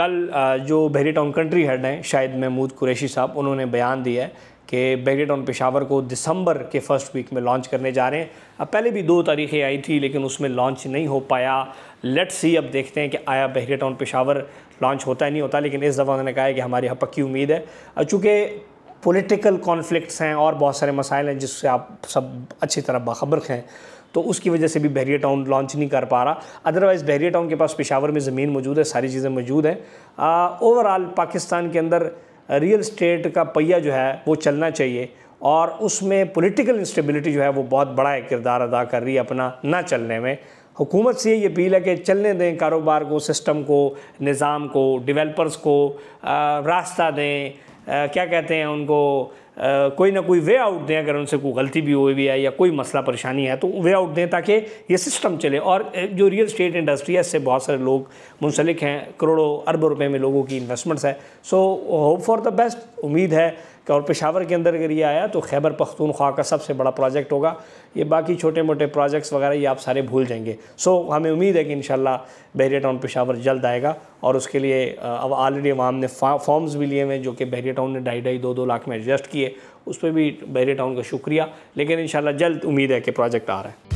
कल जो बहरी टाउन कंट्री हेड हैं शाहिद महमूद कुरैशी साहब उन्होंने बयान दिया है कि बहरी टाउन पेशावर को दिसंबर के फर्स्ट वीक में लॉन्च करने जा रहे हैं अब पहले भी दो तारीखें आई थी लेकिन उसमें लॉन्च नहीं हो पाया लेट्स सी अब देखते हैं कि आया बहरी टाउन पेशावर लॉन्च होता है नहीं होता लेकिन इस दफ़ा उन्होंने कहा है कि हमारे यहाँ पक्की उम्मीद है चूँकि पोलिटिकल कॉन्फ्लिक्ट हैं और बहुत सारे मसाइल हैं जिससे आप सब अच्छी तरह बाखबर हैं तो उसकी वजह से भी बहरिया टाउन लॉन्च नहीं कर पा रहा अदरवाइज़ बहरिया टाउन के पास पेशावर में ज़मीन मौजूद है सारी चीज़ें मौजूद हैं ओवरऑल पाकिस्तान के अंदर रियल स्टेट का पहिया जो है वो चलना चाहिए और उसमें पॉलिटिकल इंस्टेबिलिटी जो है वो बहुत बड़ा एक किरदार अदा कर रही है अपना ना चलने में हुकूमत से ये अपील है कि चलने दें कारोबार को सिस्टम को निज़ाम को डेवलपर्स को आ, रास्ता दें आ, क्या कहते हैं उनको कोई ना कोई वे आउट दें अगर उनसे कोई गलती भी हुई भी है या कोई मसला परेशानी है तो वे आउट दें ताकि ये सिस्टम चले और जो रियल स्टेट इंडस्ट्री है इससे बहुत सारे लोग मुंसलिक हैं करोड़ों अरबों रुपए में लोगों की इन्वेस्टमेंट्स है so hope for the best उम्मीद है कि और पेशावर के अंदर अगर ये आया तो खैबर पख्तूनख्वा का सबसे बड़ा प्रोजेक्ट होगा ये बाकी छोटे मोटे प्रोजेक्ट्स वगैरह ये आप सारे भूल जाएंगे सो हमें उम्मीद है कि इन बहरिया टाउन पेशावर जल्द आएगा और उसके लिए अब ऑलरेडी वहाँ ने फॉर्म्स भी लिए हुए हैं जो कि बहरिया टाउन ने ढाई ढाई दो दो लाख में एडजस्ट किए उस पर भी बहरे टाउन का शुक्रिया लेकिन इन जल्द उम्मीद है कि प्रोजेक्ट आ रहा है